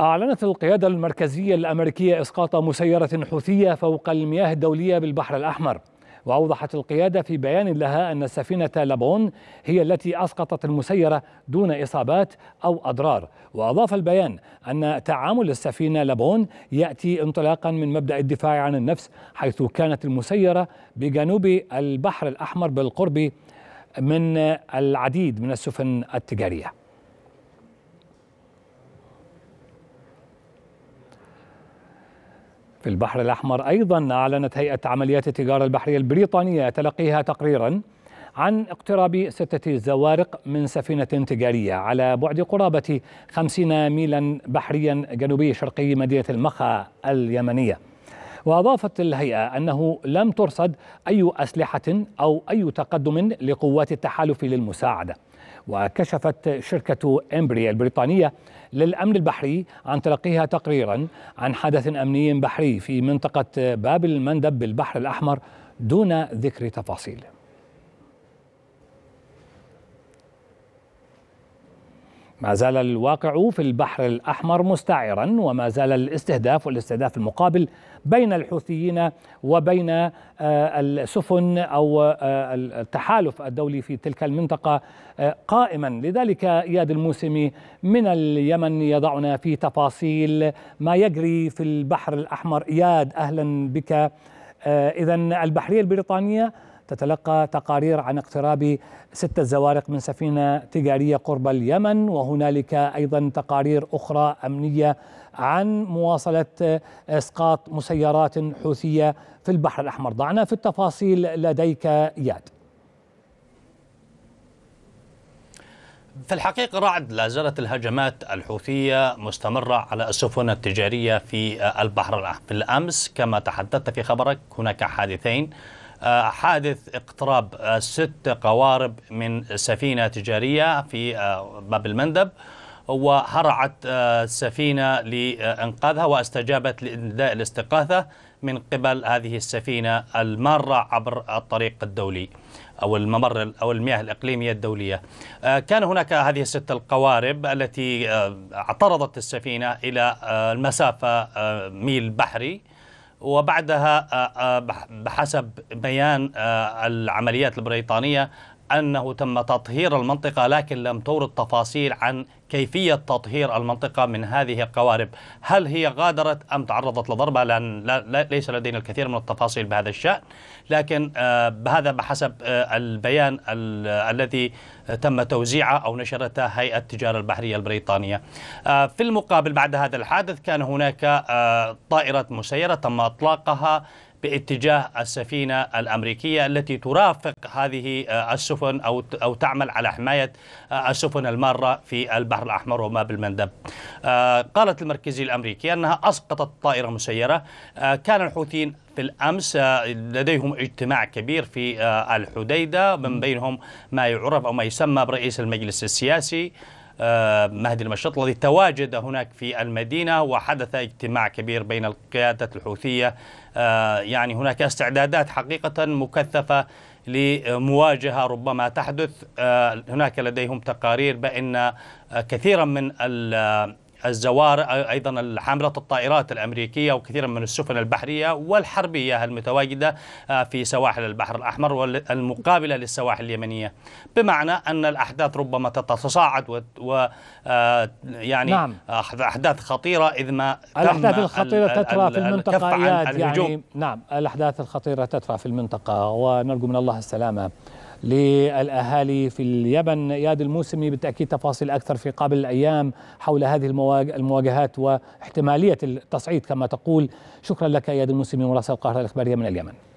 أعلنت القيادة المركزية الأمريكية إسقاط مسيرة حوثية فوق المياه الدولية بالبحر الأحمر وأوضحت القيادة في بيان لها أن السفينة لابون هي التي أسقطت المسيرة دون إصابات أو أضرار وأضاف البيان أن تعامل السفينة لابون يأتي انطلاقا من مبدأ الدفاع عن النفس حيث كانت المسيرة بجنوب البحر الأحمر بالقرب من العديد من السفن التجاريه في البحر الأحمر أيضا أعلنت هيئة عمليات التجارة البحرية البريطانية تلقيها تقريرا عن اقتراب ستة زوارق من سفينة تجارية على بعد قرابة 50 ميلا بحريا جنوبي شرقي مدينة المخا اليمنية وأضافت الهيئة أنه لم ترصد أي أسلحة أو أي تقدم لقوات التحالف للمساعدة وكشفت شركة إمبريا البريطانية للأمن البحري عن تلقيها تقريرا عن حدث أمني بحري في منطقة باب المندب بالبحر الأحمر دون ذكر تفاصيل ما زال الواقع في البحر الأحمر مستعرا وما زال الاستهداف والاستهداف المقابل بين الحوثيين وبين آه، السفن أو آه، التحالف الدولي في تلك المنطقة آه، قائما لذلك إياد الموسمي من اليمن يضعنا في تفاصيل ما يجري في البحر الأحمر إياد أهلا بك إذا البحرية البريطانية تتلقى تقارير عن اقتراب ستة زوارق من سفينة تجارية قرب اليمن وهنالك أيضا تقارير أخرى أمنية عن مواصلة إسقاط مسيرات حوثية في البحر الأحمر ضعنا في التفاصيل لديك ياد في الحقيقة رعد لا زالت الهجمات الحوثية مستمرة على السفن التجارية في البحر الأحمر في الأمس كما تحدثت في خبرك هناك حادثين حادث اقتراب ست قوارب من سفينة تجارية في آه، باب المندب وهرعت السفينة آه، لإنقاذها واستجابت لإنداء الاستغاثة من قبل هذه السفينة المارة عبر الطريق الدولي أو الممر أو المياه الإقليمية الدولية آه، كان هناك هذه الست القوارب التي اعترضت السفينة إلى المسافة ميل بحري وبعدها آه، آه، بحسب بيان آه، العمليات البريطانية أنه تم تطهير المنطقة لكن لم تورد تفاصيل عن كيفية تطهير المنطقة من هذه القوارب هل هي غادرت أم تعرضت لضربة لأن لا ليس لدينا الكثير من التفاصيل بهذا الشأن لكن آه، هذا بحسب آه، البيان الذي تم توزيعه أو نشرته هيئة التجارة البحرية البريطانية آه، في المقابل بعد هذا الحادث كان هناك طائرة مسيرة تم إطلاقها باتجاه السفينة الأمريكية التي ترافق هذه آه، السفن أو أو تعمل على حماية آه، السفن المارة في البحر الأحمر وما بالمندب آه، قالت المركزية الأمريكية أنها أسقطت طائرة مسيرة كان الحوثيين في الأمس لديهم اجتماع كبير في الحديدة من بينهم ما يعرف أو ما يسمى برئيس المجلس السياسي آه، مهدي المشط الذي تواجد هناك في المدينة وحدث اجتماع كبير بين القيادة الحوثية آه، يعني هناك استعدادات حقيقة مكثفة لمواجهة ربما تحدث آه، هناك لديهم تقارير بأن كثيرا من الزوار أيضا حاملات الطائرات الأمريكية وكثيرا من السفن البحرية والحربية المتواجدة في سواحل البحر الأحمر والمقابلة للسواحل اليمنية بمعنى أن الأحداث ربما تتصاعد و, و... يعني نعم. أحداث خطيرة إذ ما الأحداث الخطيرة تترى في المنطقة يعني نعم الأحداث الخطيرة تترى في المنطقة ونرجو من الله السلامة للأهالي في اليمن إياد الموسمي بالتأكيد تفاصيل أكثر في قابل الأيام حول هذه المواجهات واحتمالية التصعيد كما تقول شكرا لك إياد الموسمي مراسل القاهرة الإخبارية من اليمن